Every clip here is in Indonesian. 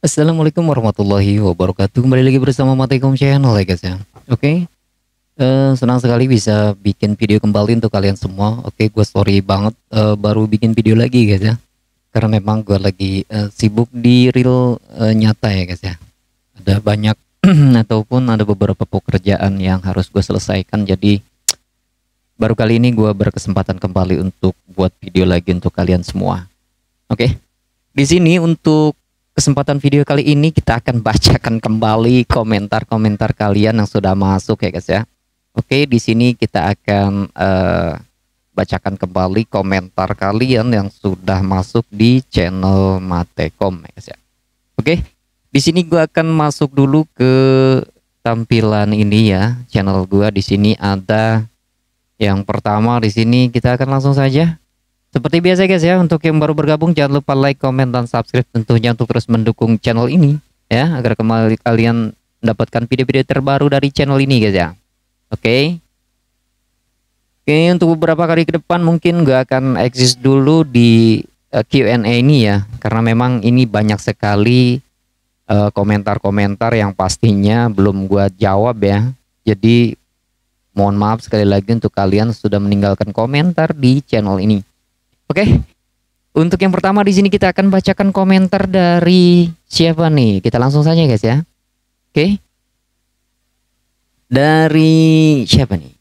Assalamualaikum warahmatullahi wabarakatuh Kembali lagi bersama Matikom Channel ya guys ya Oke okay? uh, eh, Senang sekali bisa bikin video kembali untuk kalian semua Oke okay, gue sorry banget uh, baru bikin video lagi guys ya Karena memang gue lagi uh, sibuk di real uh, nyata ya guys ya Ada banyak ataupun ada beberapa pekerjaan yang harus gue selesaikan Jadi baru kali ini gue berkesempatan kembali untuk buat video lagi untuk kalian semua Oke okay? Di sini untuk kesempatan video kali ini kita akan bacakan kembali komentar-komentar kalian yang sudah masuk ya guys ya. Oke, di sini kita akan uh, bacakan kembali komentar kalian yang sudah masuk di channel Matekom ya guys ya. Oke, di sini gua akan masuk dulu ke tampilan ini ya. Channel gua di sini ada yang pertama di sini kita akan langsung saja seperti biasa guys ya, untuk yang baru bergabung jangan lupa like, komen, dan subscribe tentunya untuk terus mendukung channel ini ya agar kembali kalian mendapatkan video-video terbaru dari channel ini guys ya. Oke. Okay. Oke, okay, untuk beberapa kali ke depan mungkin gak akan eksis dulu di uh, eh, Q&A ini ya karena memang ini banyak sekali eh, komentar-komentar uh, yang pastinya belum gua jawab ya. Jadi mohon maaf sekali lagi untuk kalian sudah meninggalkan komentar di channel ini. Oke. Okay? Untuk yang pertama di sini kita akan bacakan komentar dari siapa nih? Kita langsung saja guys ya. Oke. Okay? Dari siapa nih?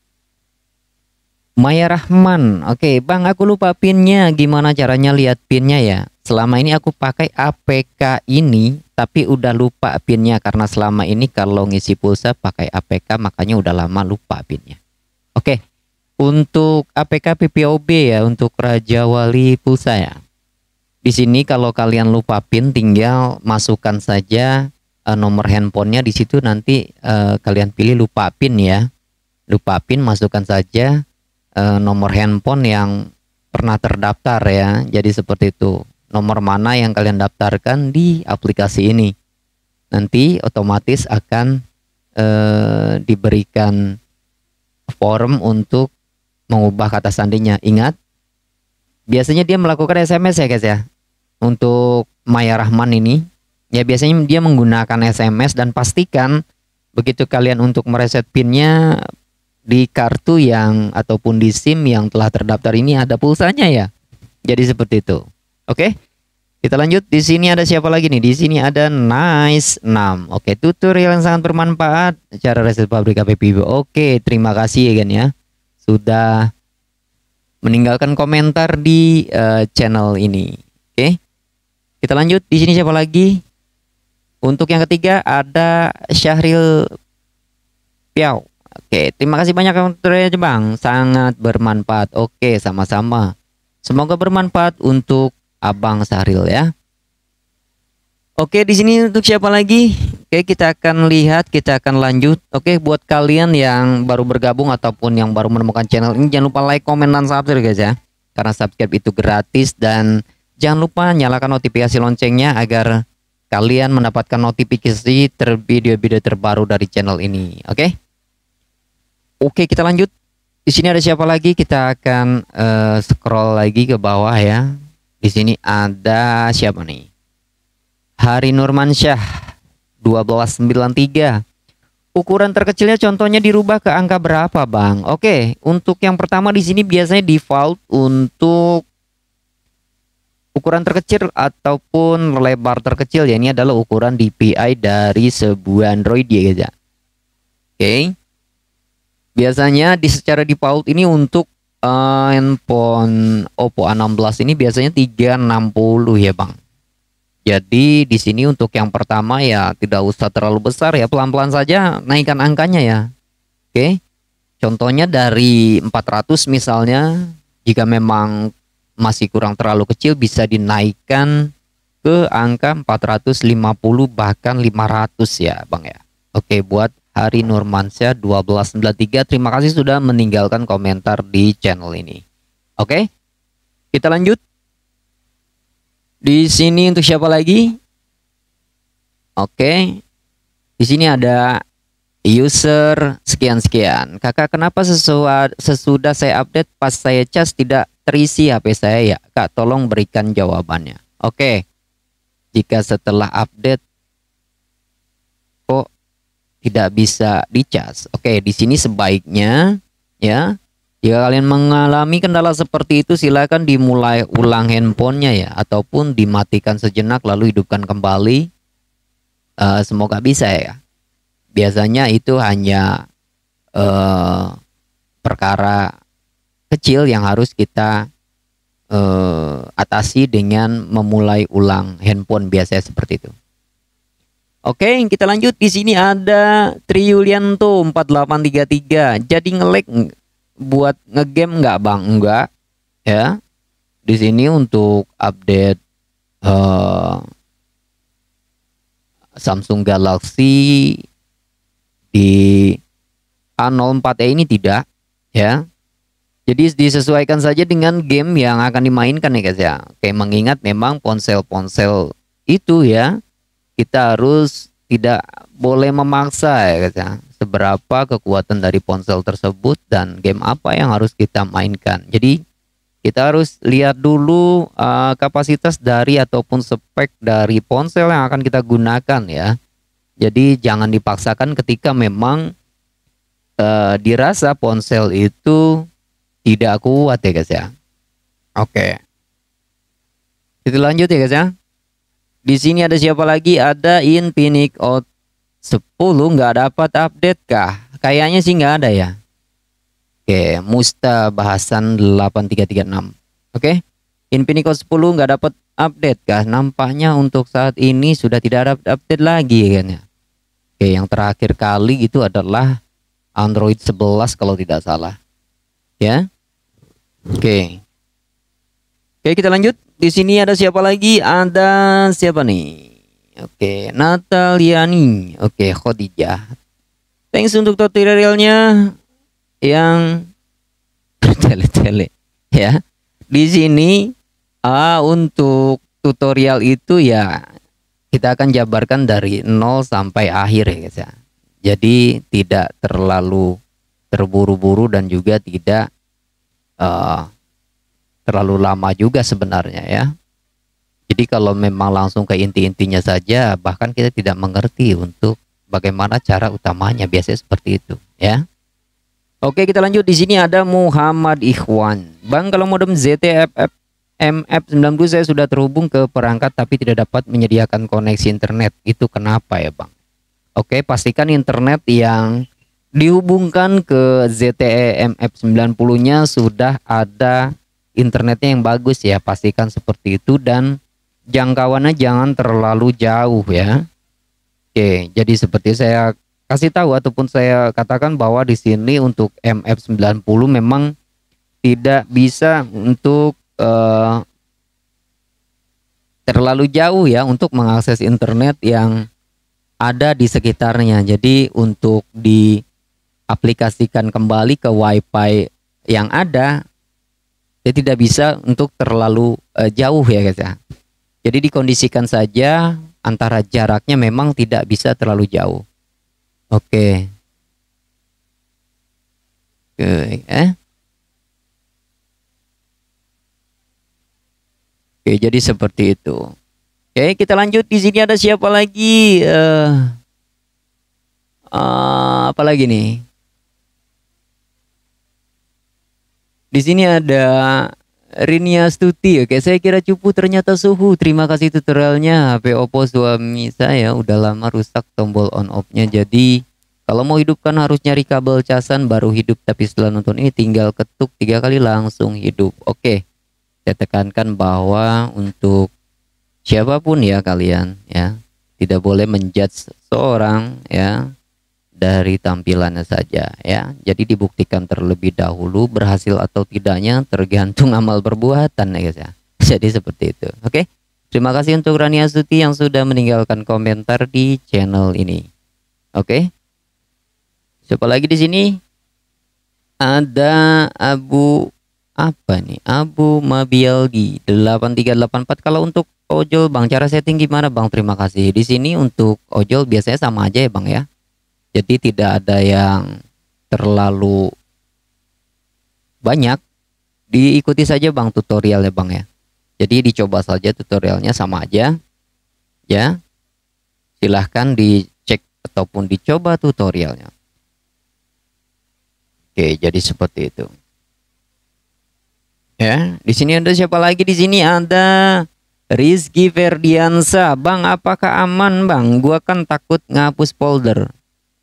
Maya Rahman. Oke, okay, Bang, aku lupa pinnya. Gimana caranya lihat pinnya ya? Selama ini aku pakai APK ini, tapi udah lupa pinnya karena selama ini kalau ngisi pulsa pakai APK makanya udah lama lupa pinnya. Oke, okay, untuk APK PPOB ya untuk Raja Wali Pulsa ya. Di sini kalau kalian lupa pin tinggal masukkan saja uh, nomor handphonenya di situ nanti uh, kalian pilih lupa pin ya. Lupa pin masukkan saja uh, nomor handphone yang pernah terdaftar ya. Jadi seperti itu. Nomor mana yang kalian daftarkan di aplikasi ini. Nanti otomatis akan uh, diberikan form untuk mengubah kata sandinya. Ingat, biasanya dia melakukan SMS ya guys ya. Untuk Maya Rahman ini, ya biasanya dia menggunakan SMS dan pastikan begitu kalian untuk mereset pinnya di kartu yang ataupun di SIM yang telah terdaftar ini ada pulsanya ya. Jadi seperti itu. Oke. Kita lanjut di sini ada siapa lagi nih? Di sini ada Nice 6. Oke, tutorial yang sangat bermanfaat cara reset pabrik hp vivo Oke, terima kasih ya gan ya sudah meninggalkan komentar di uh, channel ini. Oke. Okay? Kita lanjut di sini siapa lagi? Untuk yang ketiga ada Syahril Piau. Oke, okay, terima kasih banyak Kang Jebang. Sangat bermanfaat. Oke, okay, sama-sama. Semoga bermanfaat untuk Abang Syahril ya. Oke, di sini untuk siapa lagi? Oke, kita akan lihat, kita akan lanjut. Oke, buat kalian yang baru bergabung ataupun yang baru menemukan channel ini, jangan lupa like, komen, dan subscribe guys ya. Karena subscribe itu gratis dan jangan lupa nyalakan notifikasi loncengnya agar kalian mendapatkan notifikasi video video-video terbaru dari channel ini. Oke? Oke, kita lanjut. Di sini ada siapa lagi? Kita akan uh, scroll lagi ke bawah ya. Di sini ada siapa nih? Hari Nurmansyah 1293 ukuran terkecilnya contohnya dirubah ke angka berapa, Bang? Oke, untuk yang pertama di sini biasanya default untuk ukuran terkecil ataupun lebar terkecil ya. Ini adalah ukuran DPI dari sebuah Android ya, guys ya. Oke. Biasanya di secara default ini untuk uh, handphone Oppo A16 ini biasanya 360 ya, Bang. Jadi di sini untuk yang pertama ya tidak usah terlalu besar ya, pelan-pelan saja naikkan angkanya ya. Oke. Contohnya dari 400 misalnya, jika memang masih kurang terlalu kecil bisa dinaikkan ke angka 450 bahkan 500 ya, Bang ya. Oke, buat Hari Nurmansyah 1293. Terima kasih sudah meninggalkan komentar di channel ini. Oke. Kita lanjut di sini untuk siapa lagi? Oke. Di sini ada user sekian-sekian. Kakak kenapa sesudah saya update pas saya cas tidak terisi HP saya ya? Kak tolong berikan jawabannya. Oke. Jika setelah update kok tidak bisa dicas. Oke, di sini sebaiknya ya jika ya, kalian mengalami kendala seperti itu, silakan dimulai ulang handphonenya ya, ataupun dimatikan sejenak lalu hidupkan kembali. Uh, semoga bisa ya. Biasanya itu hanya uh, perkara kecil yang harus kita uh, atasi dengan memulai ulang handphone biasanya seperti itu. Oke, kita lanjut. Di sini ada Triulianto 4833. Jadi ngelek buat ngegame nggak bang nggak ya di sini untuk update uh, Samsung Galaxy di A04e ini tidak ya jadi disesuaikan saja dengan game yang akan dimainkan ya guys ya. kayak mengingat memang ponsel-ponsel itu ya kita harus tidak boleh memaksa ya kata. Seberapa kekuatan dari ponsel tersebut dan game apa yang harus kita mainkan. Jadi kita harus lihat dulu uh, kapasitas dari ataupun spek dari ponsel yang akan kita gunakan ya. Jadi jangan dipaksakan ketika memang uh, dirasa ponsel itu tidak kuat ya guys ya. Oke. Okay. kita lanjut ya guys ya. Di sini ada siapa lagi? Ada Infinix O 10 nggak dapat update kah? Kayaknya sih nggak ada ya. Oke, Musta bahasan 8336. Oke. Infinix O 10 nggak dapat update kah? Nampaknya untuk saat ini sudah tidak ada update lagi kayaknya. Oke, yang terakhir kali itu adalah Android 11 kalau tidak salah. Ya. Oke. Oke, kita lanjut. Di sini ada siapa lagi? Ada siapa nih? Oke, okay. Nataliani. Oke, okay, Khadijah. Thanks untuk tutorialnya yang bertele-tele ya. Di sini uh, untuk tutorial itu ya kita akan jabarkan dari nol sampai akhir ya guys ya. Jadi tidak terlalu terburu-buru dan juga tidak uh, terlalu lama juga sebenarnya ya. Jadi kalau memang langsung ke inti-intinya saja, bahkan kita tidak mengerti untuk bagaimana cara utamanya biasanya seperti itu ya. Oke kita lanjut di sini ada Muhammad Ikhwan. Bang kalau modem ZTFF MF90 saya sudah terhubung ke perangkat tapi tidak dapat menyediakan koneksi internet. Itu kenapa ya Bang? Oke pastikan internet yang dihubungkan ke ZTE MF90 nya sudah ada internetnya yang bagus ya pastikan seperti itu dan jangkauannya jangan terlalu jauh ya oke jadi seperti saya kasih tahu ataupun saya katakan bahwa di sini untuk MF90 memang tidak bisa untuk uh, terlalu jauh ya untuk mengakses internet yang ada di sekitarnya jadi untuk diaplikasikan kembali ke WiFi yang ada dia tidak bisa untuk terlalu uh, jauh ya ya. Jadi dikondisikan saja antara jaraknya memang tidak bisa terlalu jauh. Oke. Okay. Oke, eh. Oke, jadi seperti itu. Oke, kita lanjut. Di sini ada siapa lagi? Uh, uh, apa lagi nih? Di sini ada Rinia Stuti. Oke, saya kira cupu ternyata suhu. Terima kasih tutorialnya. HP Oppo suami saya udah lama rusak tombol on off-nya. Jadi kalau mau hidupkan harus nyari kabel casan baru hidup. Tapi setelah nonton ini tinggal ketuk tiga kali langsung hidup. Oke, saya tekankan bahwa untuk siapapun ya kalian ya tidak boleh menjudge seorang ya dari tampilannya saja ya. Jadi dibuktikan terlebih dahulu berhasil atau tidaknya tergantung amal perbuatan ya guys ya. Jadi seperti itu. Oke. Terima kasih untuk Rania Suti yang sudah meninggalkan komentar di channel ini. Oke. Siapa lagi di sini? Ada Abu apa nih? Abu Mabialdi 8384. Kalau untuk ojol Bang, cara setting gimana Bang? Terima kasih. Di sini untuk ojol biasanya sama aja ya Bang ya jadi tidak ada yang terlalu banyak diikuti saja bang tutorialnya bang ya jadi dicoba saja tutorialnya sama aja ya silahkan dicek ataupun dicoba tutorialnya oke jadi seperti itu ya di sini ada siapa lagi di sini ada Rizky Ferdiansa Bang apakah aman bang gua kan takut ngapus folder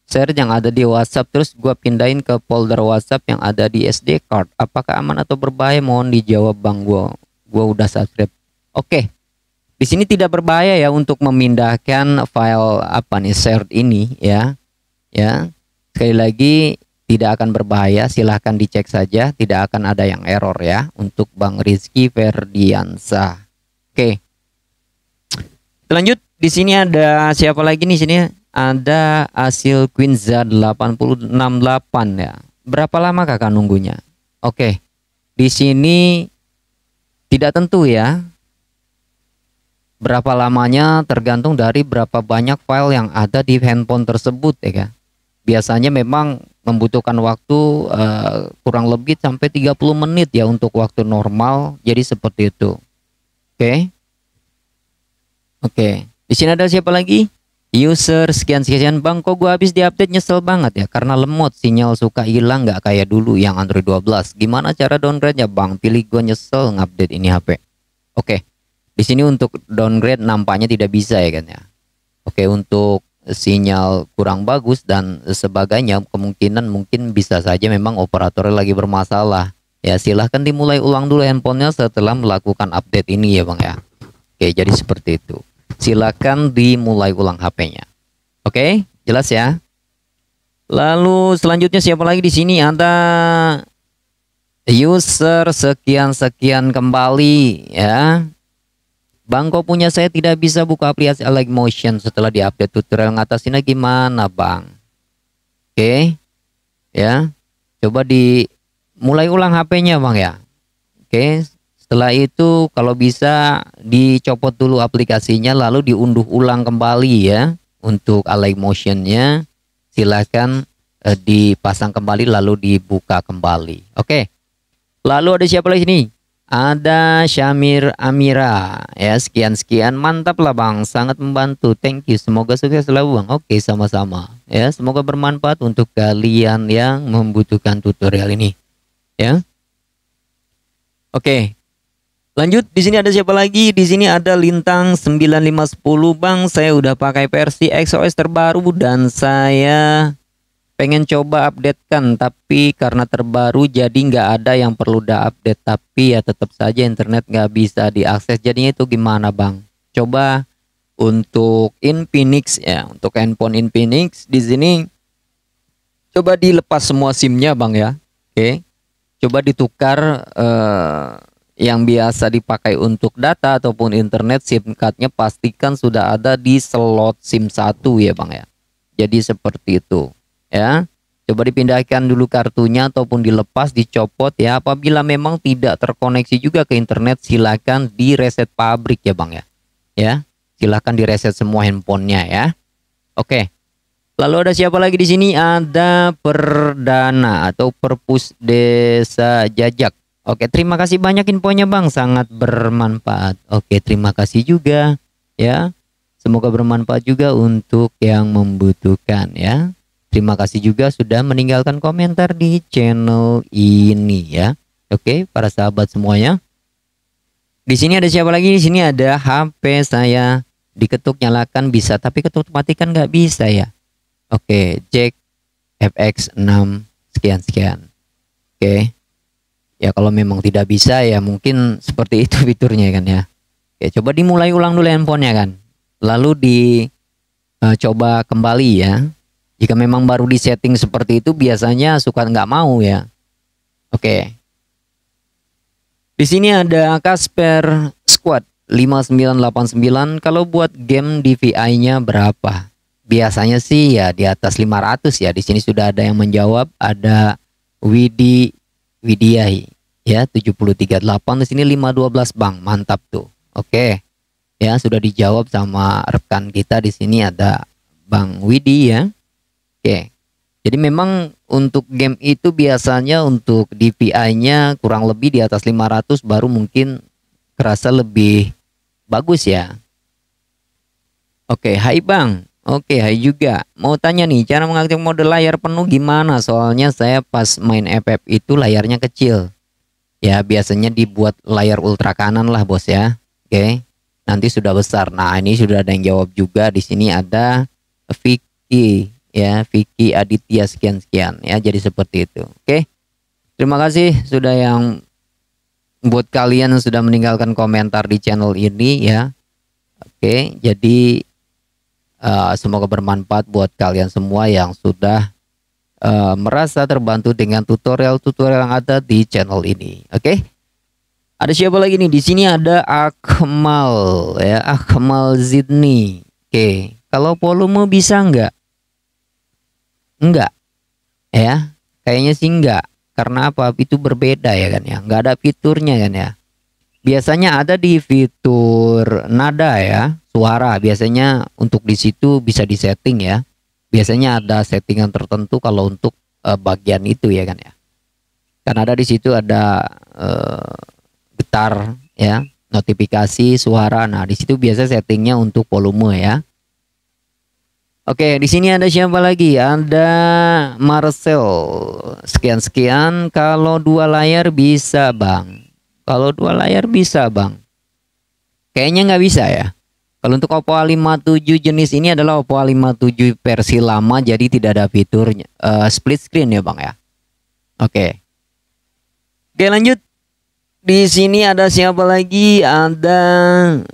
share yang ada di WhatsApp terus gue pindahin ke folder WhatsApp yang ada di SD card. Apakah aman atau berbahaya? Mohon dijawab bang gue. Gue udah subscribe. Oke. Di sini tidak berbahaya ya untuk memindahkan file apa nih share ini ya. Ya. Sekali lagi tidak akan berbahaya, silahkan dicek saja, tidak akan ada yang error ya untuk Bang Rizky Ferdiansa. Oke. Okay. Lanjut di sini ada siapa lagi nih sini? ada hasil Quinza 868 ya. Berapa lama kakak nunggunya? Oke, di sini tidak tentu ya. Berapa lamanya tergantung dari berapa banyak file yang ada di handphone tersebut ya. Kan? Biasanya memang membutuhkan waktu uh, kurang lebih sampai 30 menit ya untuk waktu normal. Jadi seperti itu. Oke. Oke. Di sini ada siapa lagi? user iya, sekian-sekian bang kok gua habis di update nyesel banget ya karena lemot sinyal suka hilang nggak kayak dulu yang Android 12 gimana cara downgrade ya bang pilih gua nyesel ngupdate ini HP oke di sini untuk downgrade nampaknya tidak bisa ya kan ya oke untuk sinyal kurang bagus dan sebagainya kemungkinan mungkin bisa saja memang operatornya lagi bermasalah ya silahkan dimulai ulang dulu handphonenya setelah melakukan update ini ya bang ya oke jadi seperti itu silakan dimulai ulang HP-nya. Oke, okay? jelas ya. Lalu selanjutnya siapa lagi di sini? Ada user sekian-sekian kembali ya. Bang kok punya saya tidak bisa buka aplikasi Motion setelah diupdate tutorial ngatasinnya gimana, Bang? Oke. Okay. Ya. Coba di mulai ulang HP-nya, Bang ya. Oke, okay. Setelah itu kalau bisa dicopot dulu aplikasinya lalu diunduh ulang kembali ya untuk Alay Motionnya Silahkan eh, dipasang kembali lalu dibuka kembali. Oke. Lalu ada siapa lagi nih? Ada Syamir Amira. Ya, sekian-sekian. Mantap lah Bang, sangat membantu. Thank you. Semoga sukses selalu Bang. Oke, sama-sama. Ya, semoga bermanfaat untuk kalian yang membutuhkan tutorial ini. Ya. Oke, Lanjut, di sini ada siapa lagi? Di sini ada Lintang 9510 Bang. Saya udah pakai versi XOS terbaru dan saya pengen coba update kan, tapi karena terbaru jadi nggak ada yang perlu da update tapi ya tetap saja internet nggak bisa diakses jadinya itu gimana bang coba untuk Infinix ya untuk handphone Infinix di sini coba dilepas semua SIM-nya, bang ya oke coba ditukar eh, yang biasa dipakai untuk data ataupun internet SIM cardnya pastikan sudah ada di slot SIM 1 ya Bang ya jadi seperti itu ya coba dipindahkan dulu kartunya ataupun dilepas dicopot ya apabila memang tidak terkoneksi juga ke internet silakan reset pabrik ya Bang ya ya di reset semua handphonenya ya oke Lalu ada siapa lagi di sini? Ada Perdana atau Perpus Desa Jajak Oke, terima kasih banyak infonya Bang, sangat bermanfaat. Oke, terima kasih juga ya. Semoga bermanfaat juga untuk yang membutuhkan ya. Terima kasih juga sudah meninggalkan komentar di channel ini ya. Oke, para sahabat semuanya. Di sini ada siapa lagi? Di sini ada HP saya. Diketuk nyalakan bisa, tapi ketuk matikan nggak bisa ya. Oke, Jack FX6 sekian sekian. Oke ya kalau memang tidak bisa ya mungkin seperti itu fiturnya kan ya ya coba dimulai ulang dulu handphonenya kan lalu di uh, coba kembali ya jika memang baru di setting seperti itu biasanya suka nggak mau ya oke di sini ada Casper Squad 5989 kalau buat game DVI nya berapa biasanya sih ya di atas 500 ya di sini sudah ada yang menjawab ada Widi Widiahi ya 73.8 di sini 512 Bang. Mantap tuh. Oke. Ya, sudah dijawab sama rekan kita di sini ada Bang Widi ya. Oke. Jadi memang untuk game itu biasanya untuk DPI-nya kurang lebih di atas 500 baru mungkin kerasa lebih bagus ya. Oke, hai Bang. Oke, hai juga. Mau tanya nih, cara mengaktifkan mode layar penuh gimana? Soalnya saya pas main FF itu layarnya kecil. Ya, biasanya dibuat layar ultra kanan lah, Bos ya. Oke. Nanti sudah besar. Nah, ini sudah ada yang jawab juga. Di sini ada Vicky ya, Vicky Aditya sekian-sekian ya. Jadi seperti itu. Oke. Terima kasih sudah yang buat kalian yang sudah meninggalkan komentar di channel ini ya. Oke, jadi Uh, semoga bermanfaat buat kalian semua yang sudah uh, merasa terbantu dengan tutorial-tutorial yang ada di channel ini. Oke. Okay? Ada siapa lagi nih? Di sini ada Akmal ya, Akmal Zidni. Oke, okay. kalau volume bisa nggak? Nggak. Ya, kayaknya sih nggak. Karena apa? Itu berbeda ya kan ya. Nggak ada fiturnya kan ya. Biasanya ada di fitur nada ya suara biasanya untuk di situ bisa disetting ya biasanya ada settingan tertentu kalau untuk uh, bagian itu ya kan ya karena ada di situ ada uh, getar ya notifikasi suara nah di situ biasa settingnya untuk volume ya Oke, di sini ada siapa lagi? Ada Marcel. Sekian-sekian. Kalau dua layar bisa, Bang. Kalau dua layar bisa, Bang. Kayaknya nggak bisa ya. Kalau untuk Oppo A57 jenis ini adalah Oppo A57 versi lama jadi tidak ada fitur uh, eh, split screen ya Bang ya. Oke. Okay. Oke, lanjut. Di sini ada siapa lagi? Ada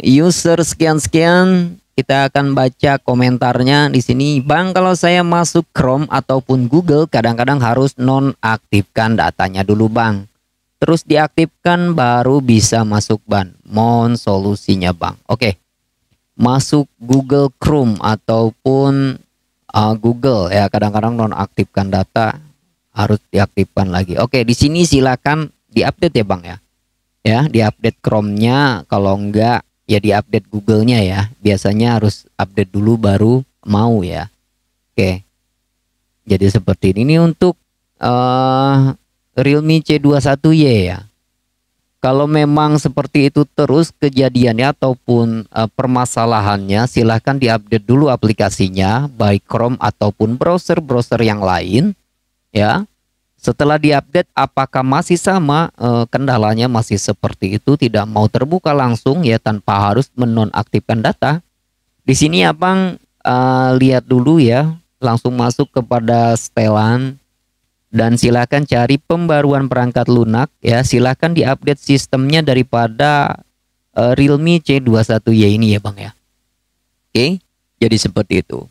user sekian-sekian. Kita akan baca komentarnya di sini. Bang, kalau saya masuk Chrome ataupun Google kadang-kadang harus nonaktifkan datanya dulu, Bang terus diaktifkan baru bisa masuk ban. Mohon solusinya, Bang. Oke masuk Google Chrome ataupun uh, Google ya kadang-kadang nonaktifkan data harus diaktifkan lagi. Oke, di sini silakan diupdate ya Bang ya. Ya, diupdate Chrome-nya kalau enggak ya diupdate Google-nya ya. Biasanya harus update dulu baru mau ya. Oke. Jadi seperti ini, ini untuk uh, Realme C21Y ya. Kalau memang seperti itu terus kejadiannya ataupun uh, permasalahannya, silahkan diupdate dulu aplikasinya, baik Chrome ataupun browser-browser yang lain, ya. Setelah diupdate, apakah masih sama uh, kendalanya masih seperti itu, tidak mau terbuka langsung ya tanpa harus menonaktifkan data. Di sini abang uh, lihat dulu ya, langsung masuk kepada setelan dan silakan cari pembaruan perangkat lunak ya silakan diupdate sistemnya daripada uh, Realme C21Y ini ya Bang ya oke jadi seperti itu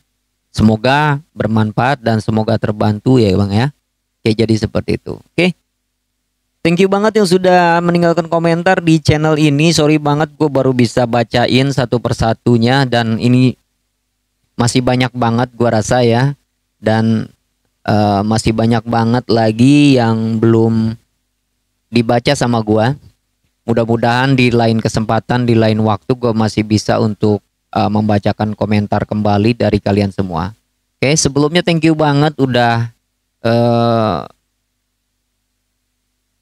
semoga bermanfaat dan semoga terbantu ya Bang ya oke jadi seperti itu oke Thank you banget yang sudah meninggalkan komentar di channel ini. Sorry banget gue baru bisa bacain satu persatunya dan ini masih banyak banget gue rasa ya. Dan uh, masih banyak banget lagi yang belum dibaca sama gue. Mudah-mudahan di lain kesempatan, di lain waktu gue masih bisa untuk uh, membacakan komentar kembali dari kalian semua. Oke, okay, sebelumnya thank you banget udah uh,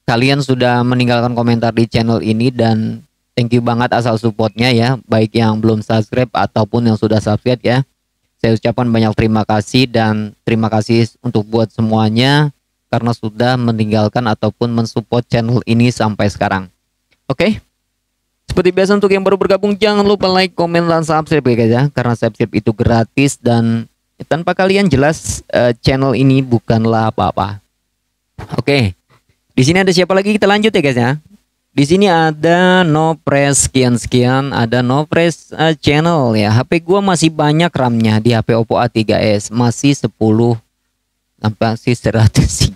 kalian sudah meninggalkan komentar di channel ini dan thank you banget asal supportnya ya, baik yang belum subscribe ataupun yang sudah subscribe ya. Saya ucapkan banyak terima kasih dan terima kasih untuk buat semuanya karena sudah meninggalkan ataupun mensupport channel ini sampai sekarang. Oke. Okay? Seperti biasa untuk yang baru bergabung jangan lupa like, komen dan subscribe ya guys ya karena subscribe itu gratis dan tanpa kalian jelas uh, channel ini bukanlah apa-apa. Oke. Okay. Di sini ada siapa lagi kita lanjut ya guys ya. Di sini ada no press sekian sekian, ada no press uh, channel ya. HP gua masih banyak RAM-nya di HP Oppo A3s, masih 10 sampai sih 103.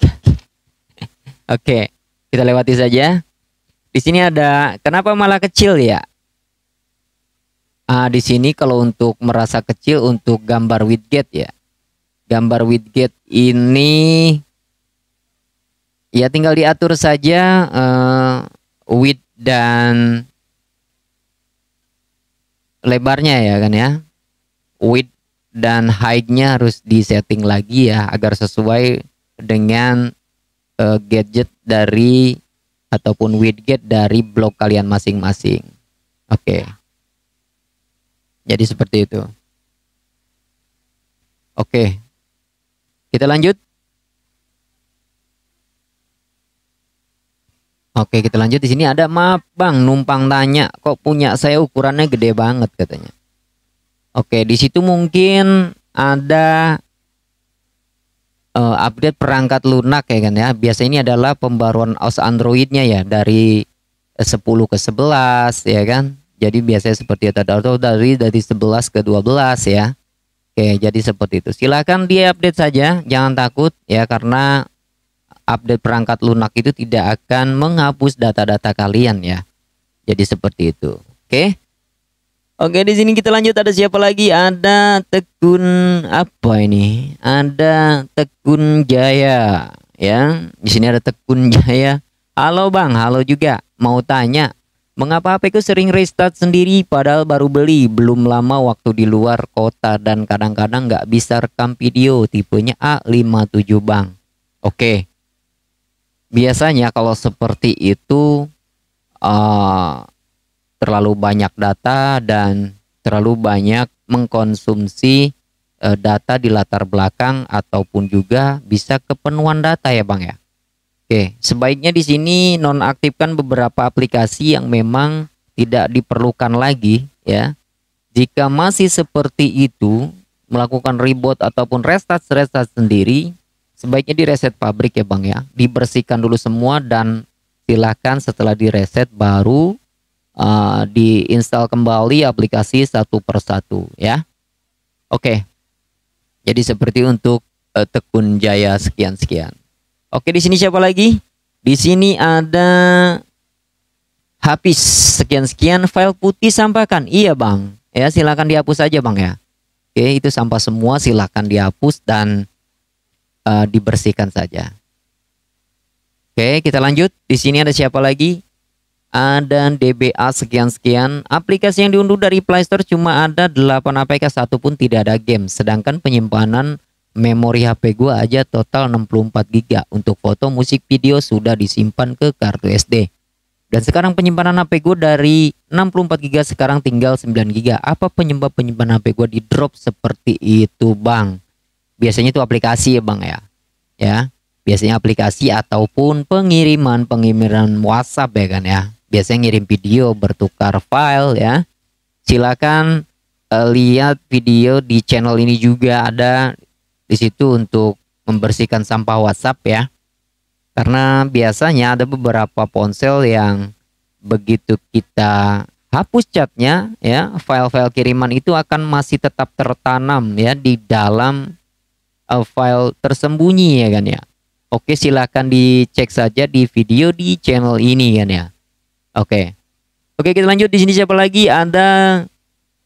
Oke, kita lewati saja. Di sini ada kenapa malah kecil ya? Ah, di sini kalau untuk merasa kecil untuk gambar widget ya. Gambar widget ini ya tinggal diatur saja uh, width dan lebarnya ya kan ya width dan height-nya harus setting lagi ya agar sesuai dengan uh, gadget dari ataupun widget dari blog kalian masing-masing. Oke. Okay. Jadi seperti itu. Oke. Okay. Kita lanjut. Oke, kita lanjut di sini ada maaf bang numpang tanya, kok punya saya ukurannya gede banget katanya. Oke, di situ mungkin ada uh, eh, update perangkat lunak ya kan ya. Biasanya ini adalah pembaruan OS Androidnya ya dari 10 ke 11 ya kan. Jadi biasanya seperti itu atau dari dari 11 ke 12 ya. Oke, jadi seperti itu. Silahkan dia update saja, jangan takut ya karena update perangkat lunak itu tidak akan menghapus data-data kalian ya. Jadi seperti itu. Oke. Oke, di sini kita lanjut ada siapa lagi? Ada Tekun apa ini? Ada Tekun Jaya ya. Di sini ada Tekun Jaya. Halo Bang, halo juga. Mau tanya, mengapa HPku sering restart sendiri padahal baru beli, belum lama waktu di luar kota dan kadang-kadang nggak bisa rekam video tipenya A57 Bang. Oke biasanya kalau seperti itu uh, terlalu banyak data dan terlalu banyak mengkonsumsi uh, data di latar belakang ataupun juga bisa kepenuhan data ya bang ya. Oke, sebaiknya di sini nonaktifkan beberapa aplikasi yang memang tidak diperlukan lagi ya. Jika masih seperti itu, melakukan reboot ataupun restart restart sendiri, sebaiknya direset pabrik ya bang ya dibersihkan dulu semua dan silahkan setelah direset baru uh, diinstal kembali aplikasi satu persatu ya oke okay. jadi seperti untuk uh, tekun jaya sekian sekian oke okay, di sini siapa lagi di sini ada habis sekian sekian file putih sampaikan iya bang ya silahkan dihapus aja bang ya oke okay, itu sampah semua silahkan dihapus dan uh, dibersihkan saja. Oke, kita lanjut. Di sini ada siapa lagi? Ada DBA sekian-sekian. Aplikasi yang diunduh dari Play Store cuma ada 8 APK, satu pun tidak ada game. Sedangkan penyimpanan memori HP gua aja total 64 GB. Untuk foto, musik, video sudah disimpan ke kartu SD. Dan sekarang penyimpanan HP gua dari 64 GB sekarang tinggal 9 GB. Apa penyebab penyimpanan HP gua di drop seperti itu, Bang? Biasanya itu aplikasi ya Bang ya. Ya. Biasanya aplikasi ataupun pengiriman pengiriman WhatsApp ya kan ya. Biasanya ngirim video bertukar file ya. Silakan uh, lihat video di channel ini juga ada di situ untuk membersihkan sampah WhatsApp ya. Karena biasanya ada beberapa ponsel yang begitu kita hapus catnya ya, file-file kiriman itu akan masih tetap tertanam ya di dalam uh, file tersembunyi ya kan ya. Oke, silahkan dicek saja di video di channel ini kan ya. Oke. Oke, kita lanjut di sini siapa lagi? Ada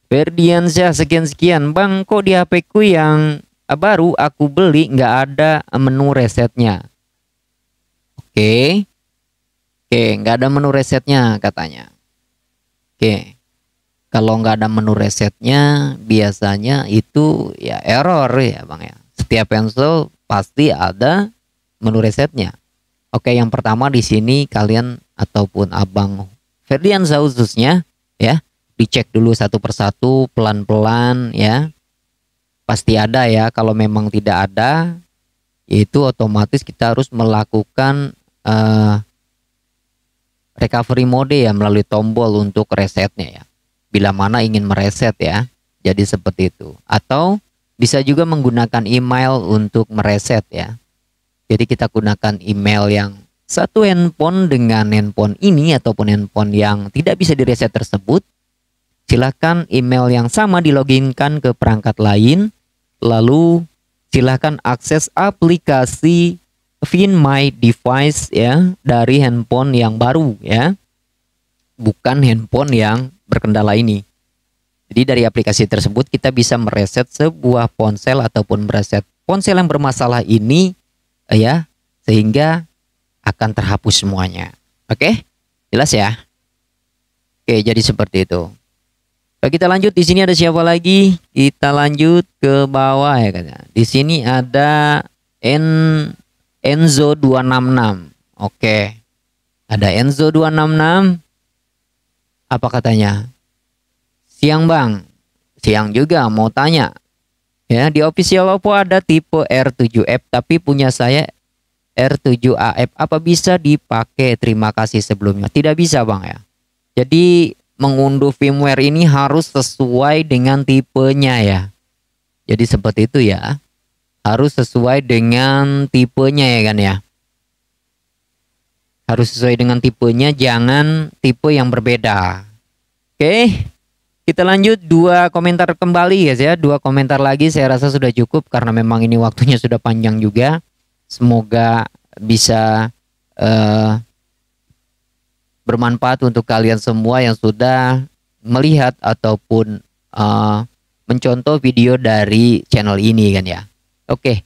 Ferdiansyah sekian-sekian. Bang, kok di HP ku yang eh, baru aku beli nggak ada menu resetnya? Oke. Oke, nggak ada menu resetnya katanya. Oke. Kalau nggak ada menu resetnya, biasanya itu ya error ya, Bang ya setiap pensil pasti ada menu resepnya. Oke, yang pertama di sini kalian ataupun Abang Ferdian khususnya ya, dicek dulu satu persatu pelan-pelan ya. Pasti ada ya, kalau memang tidak ada itu otomatis kita harus melakukan uh, recovery mode ya melalui tombol untuk resetnya ya. Bila mana ingin mereset ya. Jadi seperti itu. Atau bisa juga menggunakan email untuk mereset ya. Jadi kita gunakan email yang satu handphone dengan handphone ini ataupun handphone yang tidak bisa direset tersebut. Silahkan email yang sama diloginkan ke perangkat lain. Lalu silahkan akses aplikasi Find My Device ya dari handphone yang baru ya. Bukan handphone yang berkendala ini. Jadi dari aplikasi tersebut kita bisa mereset sebuah ponsel ataupun mereset ponsel yang bermasalah ini eh, ya sehingga akan terhapus semuanya. Oke? Jelas ya? Oke, jadi seperti itu. Nah, kita lanjut di sini ada siapa lagi? Kita lanjut ke bawah ya kan. Di sini ada N Enzo 266. Oke. Ada Enzo 266. Apa katanya? Siang bang, siang juga mau tanya. Ya di official ya, Oppo ada tipe R7F tapi punya saya R7AF apa bisa dipakai? Terima kasih sebelumnya. Tidak bisa bang ya. Jadi mengunduh firmware ini harus sesuai dengan tipenya ya. Jadi seperti itu ya. Harus sesuai dengan tipenya ya kan ya. Harus sesuai dengan tipenya, jangan tipe yang berbeda. Oke. Okay? Kita lanjut dua komentar kembali guys ya, dua komentar lagi saya rasa sudah cukup karena memang ini waktunya sudah panjang juga. Semoga bisa uh, bermanfaat untuk kalian semua yang sudah melihat ataupun uh, mencontoh video dari channel ini kan ya. Oke. Okay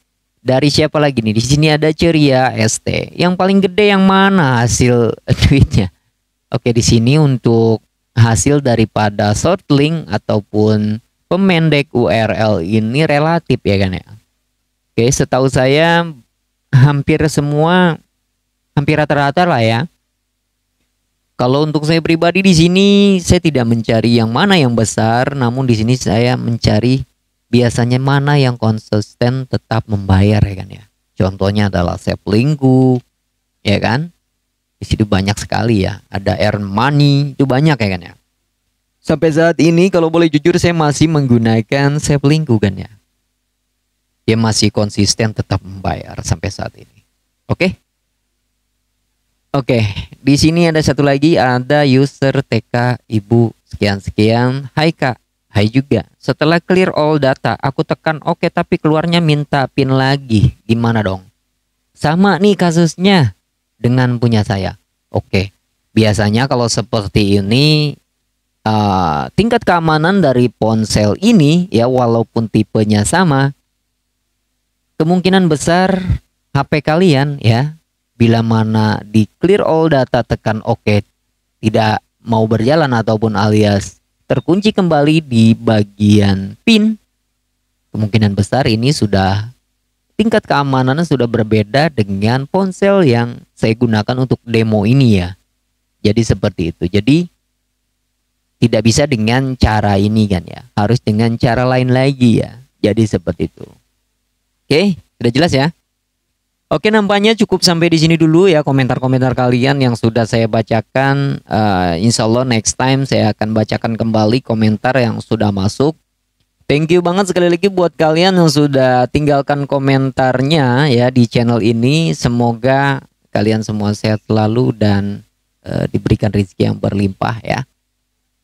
dari siapa lagi nih? Di sini ada Ceria ST. Yang paling gede yang mana hasil duitnya? Oke, di sini untuk hasil daripada short link ataupun pemendek URL ini relatif ya kan ya. Oke, setahu saya hampir semua hampir rata-rata lah ya. Kalau untuk saya pribadi di sini saya tidak mencari yang mana yang besar, namun di sini saya mencari biasanya mana yang konsisten tetap membayar ya kan ya. Contohnya adalah saya pelingku ya kan? Di situ banyak sekali ya. Ada earn money, itu banyak ya kan ya. Sampai saat ini kalau boleh jujur saya masih menggunakan linku kan ya. Dia masih konsisten tetap membayar sampai saat ini. Oke? Okay? Oke, okay. di sini ada satu lagi ada user TK Ibu sekian-sekian. Hai Kak, hai juga. Setelah clear all data, aku tekan oke okay, tapi keluarnya minta pin lagi. Gimana dong? Sama nih kasusnya dengan punya saya. Oke. Biasanya kalau seperti ini uh, tingkat keamanan dari ponsel ini ya walaupun tipenya sama kemungkinan besar HP kalian ya bila mana di clear all data tekan Oke, tidak mau berjalan ataupun alias terkunci kembali di bagian pin kemungkinan besar ini sudah tingkat keamanannya sudah berbeda dengan ponsel yang saya gunakan untuk demo ini ya. Jadi seperti itu. Jadi tidak bisa dengan cara ini kan ya. Harus dengan cara lain lagi ya. Jadi seperti itu. Oke, sudah jelas ya? Oke, nampaknya cukup sampai di sini dulu ya komentar-komentar kalian yang sudah saya bacakan. Uh, insya Allah next time saya akan bacakan kembali komentar yang sudah masuk. Thank you banget sekali lagi buat kalian yang sudah tinggalkan komentarnya ya di channel ini. Semoga kalian semua sehat selalu dan e, diberikan rezeki yang berlimpah ya.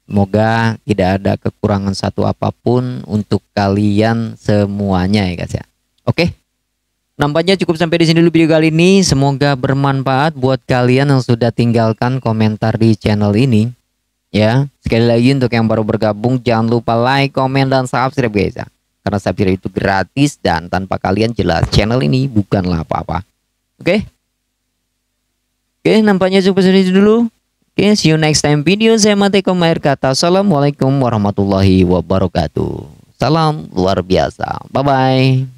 Semoga tidak ada kekurangan satu apapun untuk kalian semuanya ya guys ya. Oke. Nampaknya cukup sampai di sini dulu video kali ini. Semoga bermanfaat buat kalian yang sudah tinggalkan komentar di channel ini. Ya, sekali lagi untuk yang baru bergabung jangan lupa like, komen dan subscribe guys ya. Karena subscribe itu gratis dan tanpa kalian jelas channel ini bukanlah apa-apa. Oke? Okay? Oke, nampaknya cukup sini dulu. Oke, okay, see you next time video. Saya mati komair Kata. Assalamualaikum warahmatullahi wabarakatuh. Salam luar biasa. Bye-bye.